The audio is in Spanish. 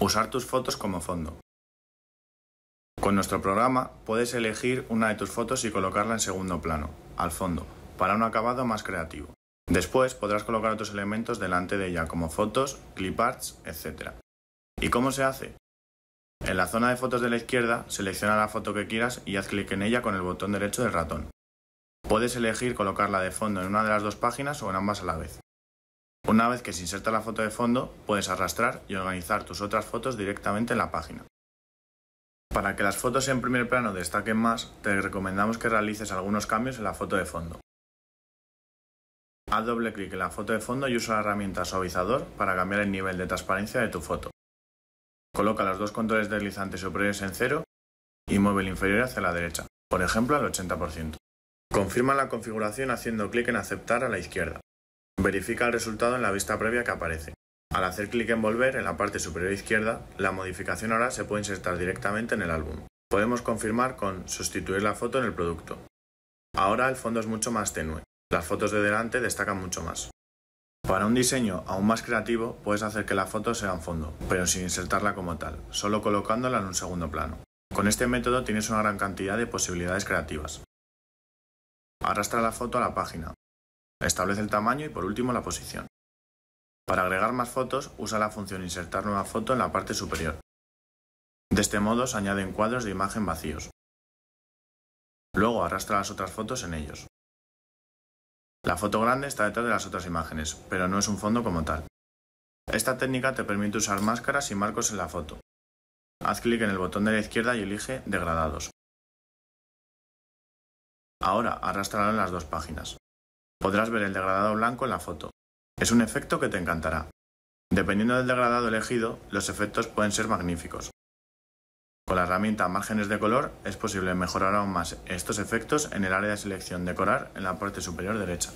Usar tus fotos como fondo. Con nuestro programa puedes elegir una de tus fotos y colocarla en segundo plano, al fondo, para un acabado más creativo. Después podrás colocar otros elementos delante de ella como fotos, clip arts, etc. ¿Y cómo se hace? En la zona de fotos de la izquierda, selecciona la foto que quieras y haz clic en ella con el botón derecho del ratón. Puedes elegir colocarla de fondo en una de las dos páginas o en ambas a la vez. Una vez que se inserta la foto de fondo, puedes arrastrar y organizar tus otras fotos directamente en la página. Para que las fotos en primer plano destaquen más, te recomendamos que realices algunos cambios en la foto de fondo. Haz doble clic en la foto de fondo y usa la herramienta suavizador para cambiar el nivel de transparencia de tu foto. Coloca los dos controles deslizantes superiores en cero y mueve el inferior hacia la derecha, por ejemplo al 80%. Confirma la configuración haciendo clic en aceptar a la izquierda. Verifica el resultado en la vista previa que aparece. Al hacer clic en Volver, en la parte superior izquierda, la modificación ahora se puede insertar directamente en el álbum. Podemos confirmar con Sustituir la foto en el producto. Ahora el fondo es mucho más tenue. Las fotos de delante destacan mucho más. Para un diseño aún más creativo, puedes hacer que la foto sea en fondo, pero sin insertarla como tal, solo colocándola en un segundo plano. Con este método tienes una gran cantidad de posibilidades creativas. Arrastra la foto a la página, Establece el tamaño y por último la posición. Para agregar más fotos, usa la función insertar nueva foto en la parte superior. De este modo se añaden cuadros de imagen vacíos. Luego arrastra las otras fotos en ellos. La foto grande está detrás de las otras imágenes, pero no es un fondo como tal. Esta técnica te permite usar máscaras y marcos en la foto. Haz clic en el botón de la izquierda y elige Degradados. Ahora arrastralo las dos páginas. Podrás ver el degradado blanco en la foto. Es un efecto que te encantará. Dependiendo del degradado elegido, los efectos pueden ser magníficos. Con la herramienta Márgenes de color es posible mejorar aún más estos efectos en el área de selección Decorar en la parte superior derecha.